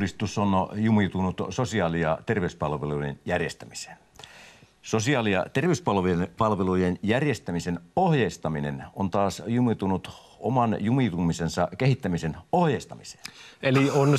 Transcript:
Kristus on jumitunut sosiaali- ja terveyspalveluiden järjestämiseen. Sosiaali- ja terveyspalvelujen järjestämisen ohjeistaminen on taas jumitunut oman jumitumisensa kehittämisen ohjeistamiseen. Eli on